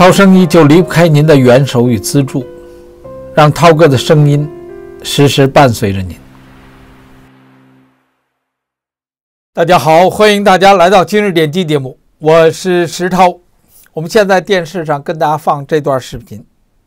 涛声音就离不开您的援手与资助，让涛哥的声音时时伴随着您。大家好，欢迎大家来到今日点击节目，我是石涛。我们现在电视上跟大家放这段视频，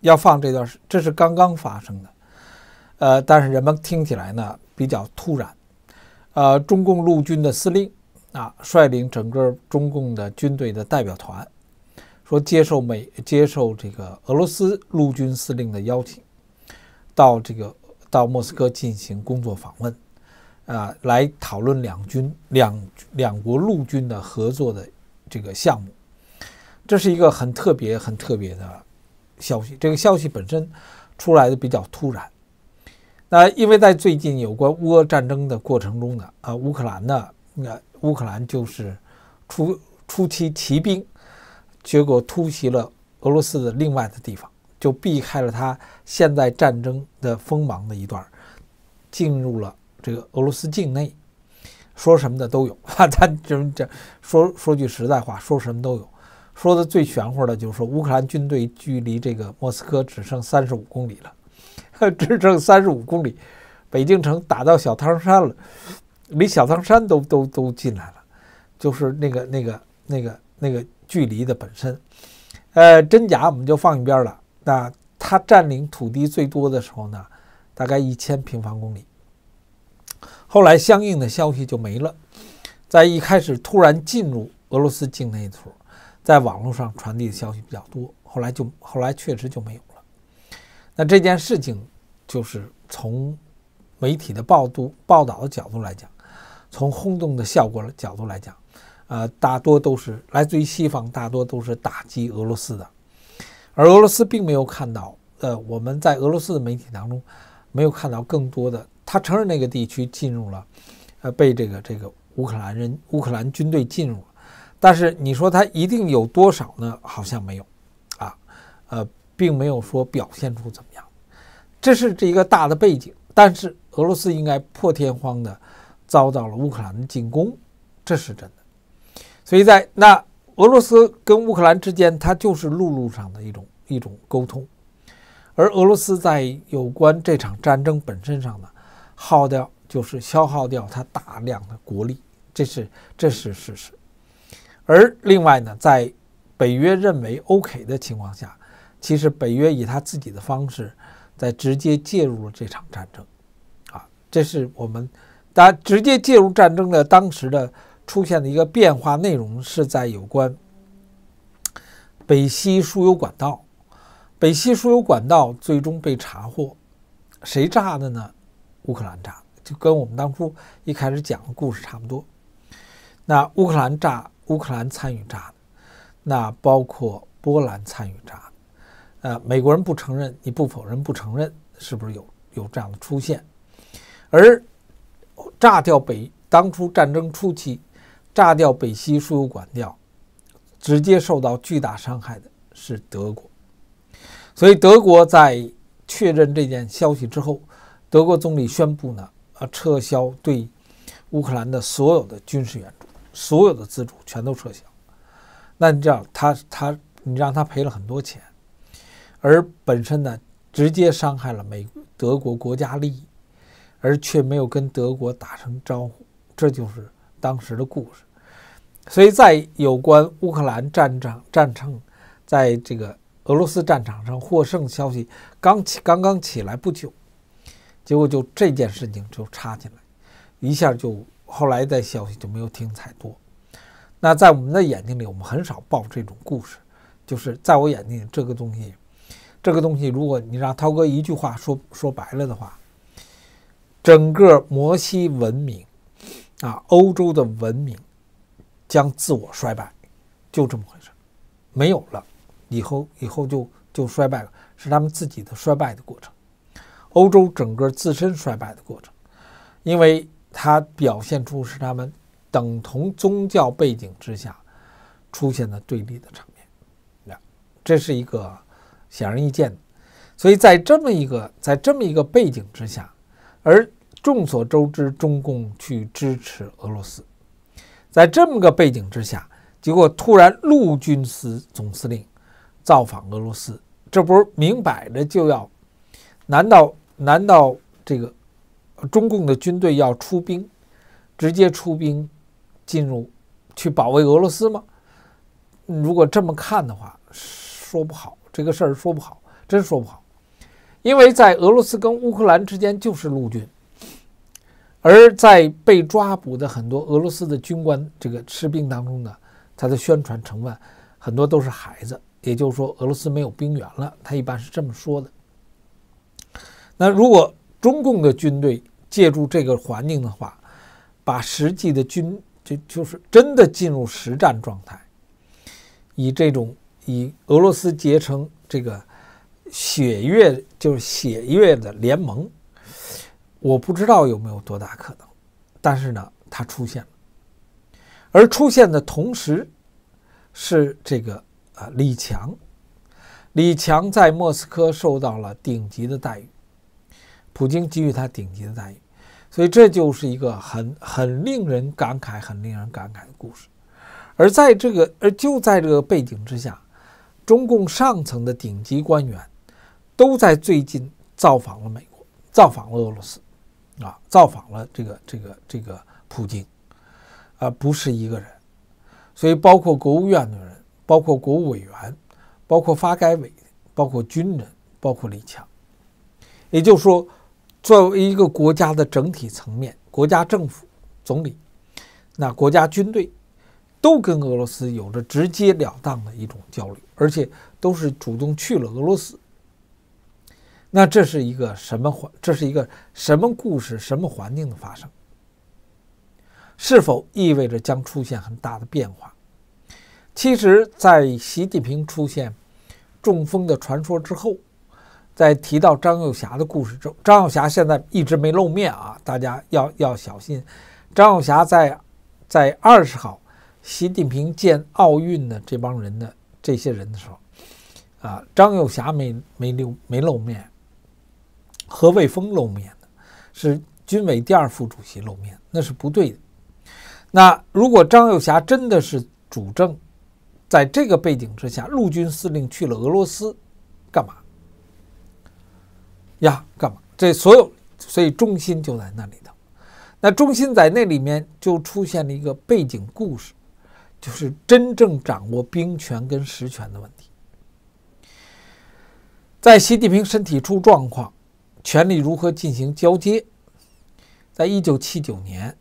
要放这段这是刚刚发生的，呃，但是人们听起来呢比较突然。呃，中共陆军的司令啊，率领整个中共的军队的代表团。说接受美接受这个俄罗斯陆军司令的邀请，到这个到莫斯科进行工作访问，啊，来讨论两军两两国陆军的合作的这个项目，这是一个很特别很特别的消息。这个消息本身出来的比较突然，那因为在最近有关乌俄战争的过程中呢，啊，乌克兰呢，呃，乌克兰就是初初期骑兵。结果突袭了俄罗斯的另外的地方，就避开了他现在战争的锋芒的一段，进入了这个俄罗斯境内。说什么的都有，他这这说说句实在话，说什么都有。说的最玄乎的，就是说乌克兰军队距离这个莫斯科只剩三十五公里了，只剩三十五公里，北京城打到小汤山了，离小汤山都都都进来了，就是那个那个那个那个。距离的本身，呃，真假我们就放一边了。那它占领土地最多的时候呢，大概一千平方公里。后来相应的消息就没了。在一开始突然进入俄罗斯境内的时，候，在网络上传递的消息比较多，后来就后来确实就没有了。那这件事情，就是从媒体的报道报道的角度来讲，从轰动的效果角度来讲。呃，大多都是来自于西方，大多都是打击俄罗斯的，而俄罗斯并没有看到，呃，我们在俄罗斯的媒体当中没有看到更多的。他承认那个地区进入了，呃，被这个这个乌克兰人、乌克兰军队进入了，但是你说他一定有多少呢？好像没有，啊，呃，并没有说表现出怎么样。这是这一个大的背景，但是俄罗斯应该破天荒的遭到了乌克兰的进攻，这是真的。所以在那俄罗斯跟乌克兰之间，它就是陆路上的一种一种沟通，而俄罗斯在有关这场战争本身上呢，耗掉就是消耗掉它大量的国力，这是这是事实。而另外呢，在北约认为 OK 的情况下，其实北约以他自己的方式在直接介入了这场战争，啊，这是我们，当直接介入战争的当时的。出现的一个变化内容是在有关北溪输油管道，北溪输油管道最终被查获，谁炸的呢？乌克兰炸，就跟我们当初一开始讲的故事差不多。那乌克兰炸，乌克兰参与炸，那包括波兰参与炸，呃，美国人不承认，你不否认，不承认，是不是有有这样的出现？而炸掉北当初战争初期。炸掉北溪输油管，掉直接受到巨大伤害的是德国。所以，德国在确认这件消息之后，德国总理宣布呢，啊，撤销对乌克兰的所有的军事援助，所有的资助全都撤销。那你这样，他他，你让他赔了很多钱，而本身呢，直接伤害了美德国国家利益，而却没有跟德国打声招呼，这就是。当时的故事，所以在有关乌克兰战场战称，在这个俄罗斯战场上获胜消息刚起，刚刚起来不久，结果就这件事情就插进来，一下就后来的消息就没有听太多。那在我们的眼睛里，我们很少报这种故事，就是在我眼睛里，这个东西，这个东西，如果你让涛哥一句话说说白了的话，整个摩西文明。啊，欧洲的文明将自我衰败，就这么回事没有了，以后以后就就衰败了，是他们自己的衰败的过程，欧洲整个自身衰败的过程，因为它表现出是他们等同宗教背景之下出现的对立的场面，啊，这是一个显而易见的，所以在这么一个在这么一个背景之下，而。众所周知，中共去支持俄罗斯。在这么个背景之下，结果突然陆军司总司令造访俄罗斯，这不是明摆着就要？难道难道这个中共的军队要出兵，直接出兵进入去保卫俄罗斯吗？如果这么看的话，说不好这个事儿，说不好，真说不好，因为在俄罗斯跟乌克兰之间就是陆军。而在被抓捕的很多俄罗斯的军官、这个士兵当中呢，他的宣传成分很多都是孩子，也就是说俄罗斯没有兵源了。他一般是这么说的。那如果中共的军队借助这个环境的话，把实际的军就就是真的进入实战状态，以这种以俄罗斯结成这个血月就是血月的联盟。我不知道有没有多大可能，但是呢，它出现了。而出现的同时，是这个啊，李强，李强在莫斯科受到了顶级的待遇，普京给予他顶级的待遇，所以这就是一个很很令人感慨、很令人感慨的故事。而在这个，而就在这个背景之下，中共上层的顶级官员都在最近造访了美国，造访了俄罗斯。啊，造访了这个这个这个普京，啊，不是一个人，所以包括国务院的人，包括国务委员，包括发改委，包括军人，包括李强，也就是说，作为一个国家的整体层面，国家政府、总理，那国家军队，都跟俄罗斯有着直截了当的一种交流，而且都是主动去了俄罗斯。那这是一个什么环？这是一个什么故事？什么环境的发生？是否意味着将出现很大的变化？其实，在习近平出现中风的传说之后，在提到张幼霞的故事中，张幼霞现在一直没露面啊！大家要要小心，张幼霞在在二十号习近平见奥运的这帮人的这些人的时候，啊，张幼霞没没露没露面。何卫峰露面的是军委第二副主席露面，那是不对的。那如果张友侠真的是主政，在这个背景之下，陆军司令去了俄罗斯，干嘛呀？干嘛？这所有，所以中心就在那里头。那中心在那里面，就出现了一个背景故事，就是真正掌握兵权跟实权的问题。在习近平身体出状况。权力如何进行交接？在一九七九年，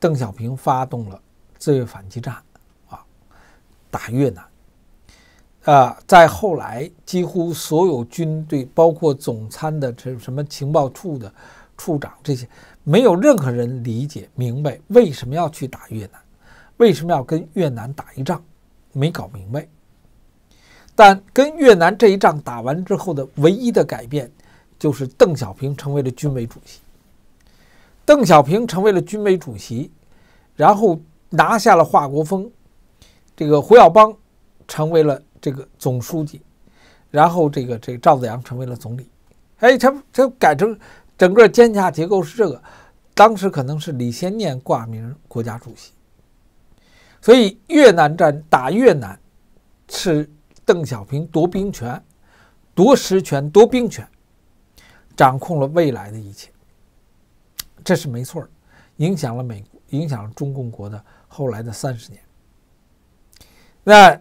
邓小平发动了自卫反击战，啊，打越南。啊，在后来，几乎所有军队，包括总参的这什么情报处的处长这些，没有任何人理解明白为什么要去打越南，为什么要跟越南打一仗，没搞明白。但跟越南这一仗打完之后的唯一的改变。就是邓小平成为了军委主席。邓小平成为了军委主席，然后拿下了华国锋，这个胡耀邦成为了这个总书记，然后这个这个赵子阳成为了总理。哎，他他改成整个肩胛结构是这个。当时可能是李先念挂名国家主席。所以越南战打越南是邓小平夺兵权、夺实权、夺兵权。掌控了未来的一切，这是没错影响了美，影响了中共国的后来的三十年。那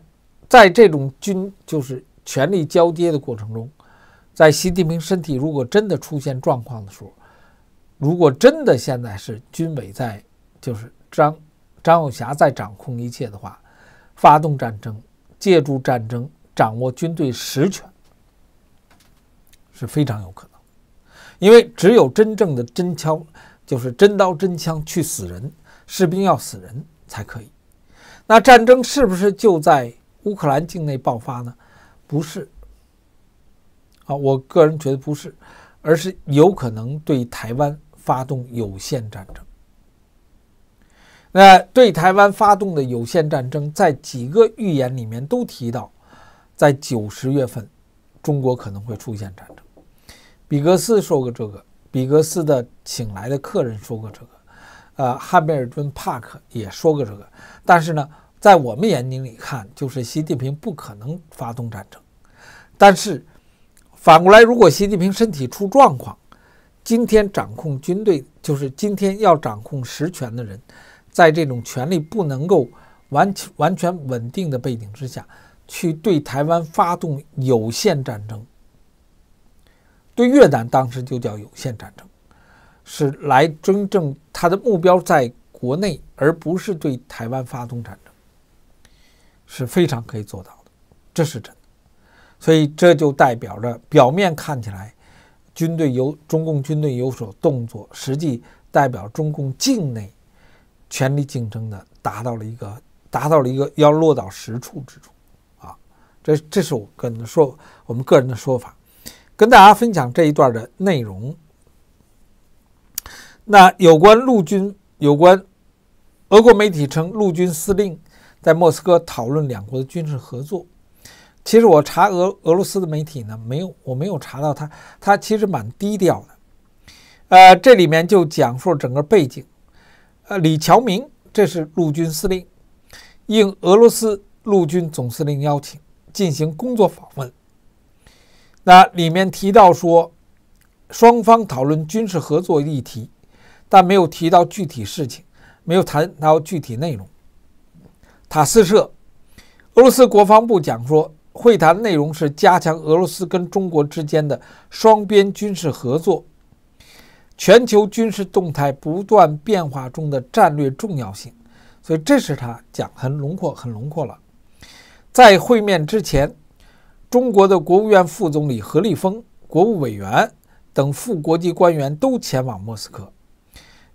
在这种军就是权力交接的过程中，在习近平身体如果真的出现状况的时候，如果真的现在是军委在，就是张张永霞在掌控一切的话，发动战争，借助战争掌握军队实权，是非常有可能。因为只有真正的真枪，就是真刀真枪去死人，士兵要死人才可以。那战争是不是就在乌克兰境内爆发呢？不是。啊，我个人觉得不是，而是有可能对台湾发动有限战争。那对台湾发动的有限战争，在几个预言里面都提到，在九十月份，中国可能会出现战争。比格斯说过这个，比格斯的请来的客人说过这个，呃，汉密尔顿·帕克也说过这个。但是呢，在我们眼睛里看，就是习近平不可能发动战争。但是反过来，如果习近平身体出状况，今天掌控军队，就是今天要掌控实权的人，在这种权力不能够完完全稳定的背景之下去对台湾发动有限战争。越南当时就叫有限战争，是来真正他的目标在国内，而不是对台湾发动战争，是非常可以做到的，这是真的。所以这就代表着表面看起来，军队有中共军队有所动作，实际代表中共境内权力竞争的达到了一个达到了一个要落到实处之处，啊，这这是我跟说我们个人的说法。跟大家分享这一段的内容。那有关陆军，有关俄国媒体称陆军司令在莫斯科讨论两国的军事合作。其实我查俄俄罗斯的媒体呢，没有，我没有查到他，他其实蛮低调的。呃，这里面就讲述整个背景。呃，李桥明，这是陆军司令，应俄罗斯陆军总司令邀请进行工作访问。那里面提到说，双方讨论军事合作议题，但没有提到具体事情，没有谈到具体内容。塔斯社，俄罗斯国防部讲说，会谈内容是加强俄罗斯跟中国之间的双边军事合作，全球军事动态不断变化中的战略重要性。所以这是他讲很轮廓，很轮廓了。在会面之前。中国的国务院副总理何立峰、国务委员等副国际官员都前往莫斯科，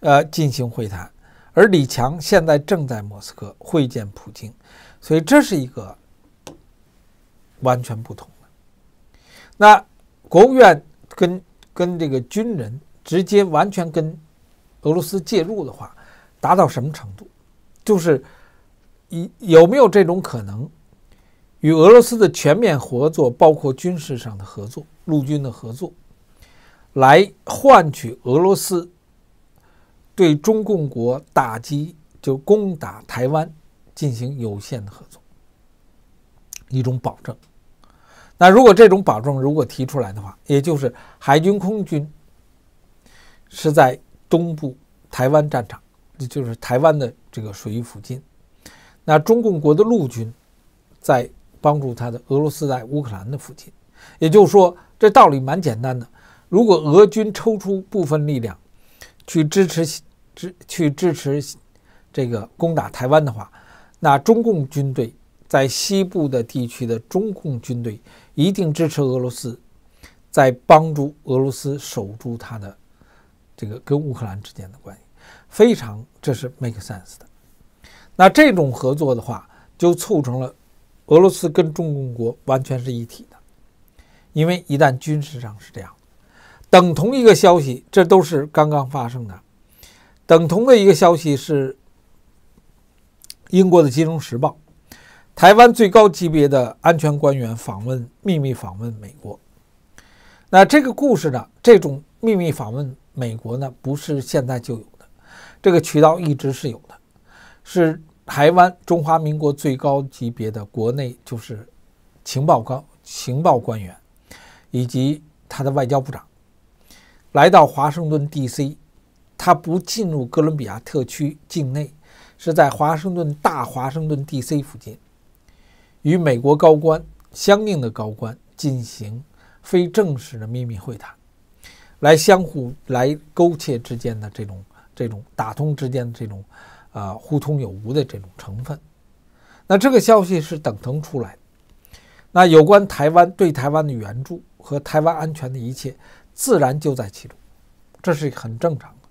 呃，进行会谈。而李强现在正在莫斯科会见普京，所以这是一个完全不同的。那国务院跟跟这个军人直接完全跟俄罗斯介入的话，达到什么程度？就是有有没有这种可能？与俄罗斯的全面合作，包括军事上的合作、陆军的合作，来换取俄罗斯对中共国打击就攻打台湾进行有限的合作，一种保证。那如果这种保证如果提出来的话，也就是海军、空军是在东部台湾战场，就是台湾的这个水域附近，那中共国的陆军在。帮助他的俄罗斯在乌克兰的附近，也就是说，这道理蛮简单的。如果俄军抽出部分力量去支持、支去支持这个攻打台湾的话，那中共军队在西部的地区的中共军队一定支持俄罗斯，在帮助俄罗斯守住他的这个跟乌克兰之间的关系，非常这是 make sense 的。那这种合作的话，就促成了。俄罗斯跟中国国完全是一体的，因为一旦军事上是这样，等同一个消息，这都是刚刚发生的。等同的一个消息是，英国的《金融时报》，台湾最高级别的安全官员访问，秘密访问美国。那这个故事呢？这种秘密访问美国呢，不是现在就有的，这个渠道一直是有的，是。台湾中华民国最高级别的国内就是情报高情报官员，以及他的外交部长来到华盛顿 D.C.，他不进入哥伦比亚特区境内，是在华盛顿大华盛顿 D.C. 附近，与美国高官相应的高官进行非正式的秘密会谈，来相互来勾切之间的这种这种打通之间的这种。啊，互通有无的这种成分。那这个消息是等同出来的。那有关台湾对台湾的援助和台湾安全的一切，自然就在其中，这是很正常的。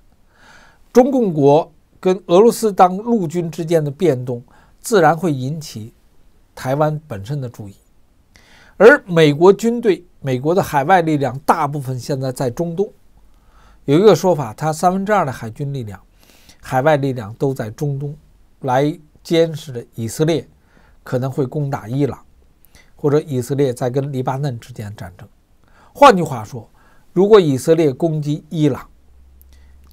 中共国跟俄罗斯当陆军之间的变动，自然会引起台湾本身的注意。而美国军队，美国的海外力量大部分现在在中东，有一个说法，它三分之二的海军力量。海外力量都在中东来监视着以色列，可能会攻打伊朗，或者以色列在跟黎巴嫩之间战争。换句话说，如果以色列攻击伊朗，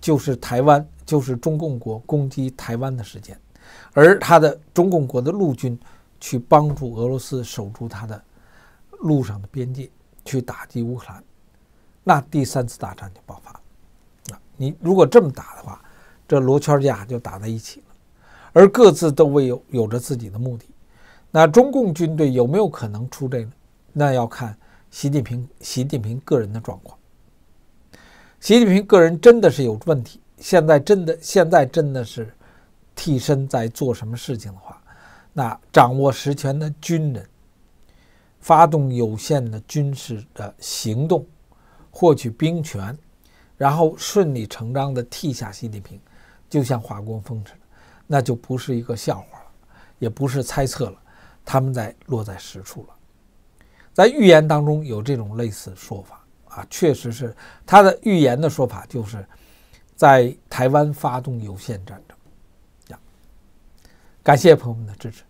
就是台湾，就是中共国攻击台湾的时间，而他的中共国的陆军去帮助俄罗斯守住他的路上的边界，去打击乌克兰，那第三次大战就爆发了。啊，你如果这么打的话。这罗圈架就打在一起了，而各自都未有有着自己的目的。那中共军队有没有可能出阵呢？那要看习近平。习近平个人的状况。习近平个人真的是有问题。现在真的现在真的是替身在做什么事情的话，那掌握实权的军人发动有限的军事的行动，获取兵权，然后顺理成章的替下习近平。就像华国锋似的，那就不是一个笑话了，也不是猜测了，他们在落在实处了。在预言当中有这种类似说法啊，确实是他的预言的说法，就是在台湾发动有限战争。感谢朋友们的支持。